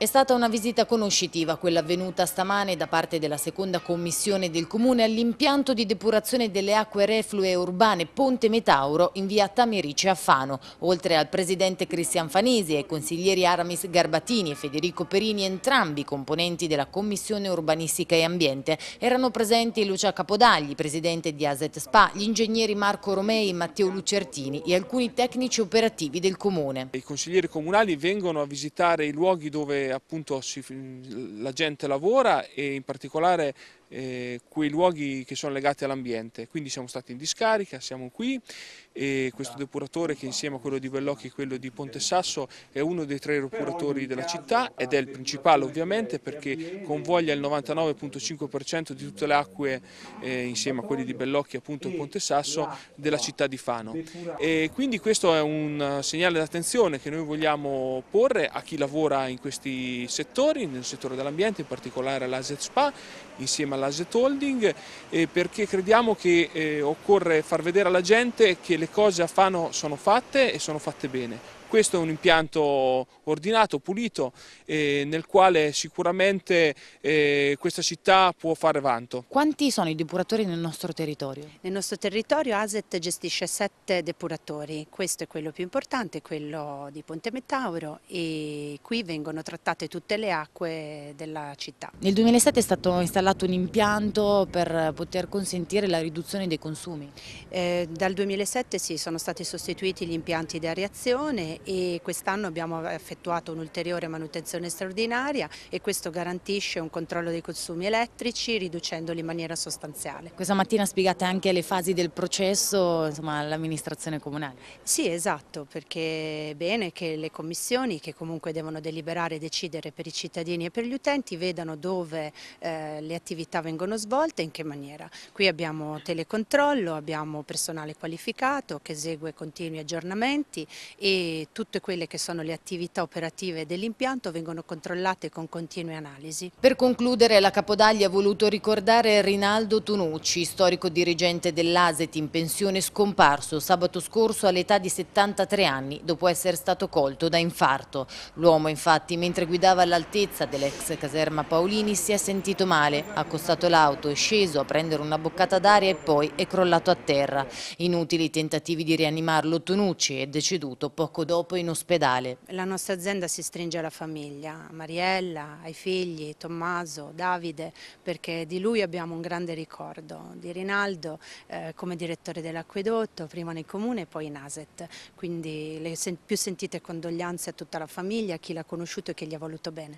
È stata una visita conoscitiva quella avvenuta stamane da parte della seconda commissione del Comune all'impianto di depurazione delle acque reflue urbane Ponte Metauro in via Tamerice a Fano. Oltre al presidente Cristian Fanesi e ai consiglieri Aramis Garbatini e Federico Perini, entrambi componenti della commissione urbanistica e ambiente, erano presenti Lucia Capodagli, presidente di Aset Spa, gli ingegneri Marco Romei e Matteo Lucertini e alcuni tecnici operativi del Comune. I consiglieri comunali vengono a visitare i luoghi dove appunto si, la gente lavora e in particolare eh, quei luoghi che sono legati all'ambiente. Quindi siamo stati in discarica, siamo qui e questo depuratore che insieme a quello di Bellocchi e quello di Ponte Sasso è uno dei tre depuratori della città ed è il principale ovviamente perché convoglia il 99.5% di tutte le acque eh, insieme a quelli di Bellocchi appunto, e Ponte Sasso della città di Fano. E quindi questo è un segnale d'attenzione che noi vogliamo porre a chi lavora in questi settori, nel settore dell'ambiente, in particolare all'Aset Spa, insieme alla all'Aset Holding eh, perché crediamo che eh, occorre far vedere alla gente che le cose a Fano sono fatte e sono fatte bene. Questo è un impianto ordinato, pulito, eh, nel quale sicuramente eh, questa città può fare vanto. Quanti sono i depuratori nel nostro territorio? Nel nostro territorio ASET gestisce sette depuratori, questo è quello più importante, quello di Ponte Metauro e qui vengono trattate tutte le acque della città. Nel 2007 è stato installato un impianto per poter consentire la riduzione dei consumi? Eh, dal 2007 sì, sono stati sostituiti gli impianti di areazione e quest'anno abbiamo effettuato un'ulteriore manutenzione straordinaria e questo garantisce un controllo dei consumi elettrici riducendoli in maniera sostanziale. Questa mattina spiegate anche le fasi del processo all'amministrazione comunale. Sì esatto perché è bene che le commissioni che comunque devono deliberare e decidere per i cittadini e per gli utenti vedano dove eh, le attività vengono svolte e in che maniera. Qui abbiamo telecontrollo, abbiamo personale qualificato che esegue continui aggiornamenti e tutte quelle che sono le attività operative dell'impianto vengono controllate con continue analisi. Per concludere la Capodaglia ha voluto ricordare Rinaldo Tonucci, storico dirigente dell'ASET in pensione scomparso sabato scorso all'età di 73 anni dopo essere stato colto da infarto. L'uomo infatti mentre guidava all'altezza dell'ex caserma Paolini si è sentito male, ha accostato l'auto, è sceso a prendere una boccata d'aria e poi è crollato a terra. Inutili tentativi di rianimarlo Tonucci è deceduto poco dopo dopo in ospedale. La nostra azienda si stringe alla famiglia, a Mariella, ai figli, Tommaso, Davide, perché di lui abbiamo un grande ricordo, di Rinaldo eh, come direttore dell'acquedotto, prima nel comune e poi in ASET. Quindi le sen più sentite condoglianze a tutta la famiglia, a chi l'ha conosciuto e che gli ha voluto bene.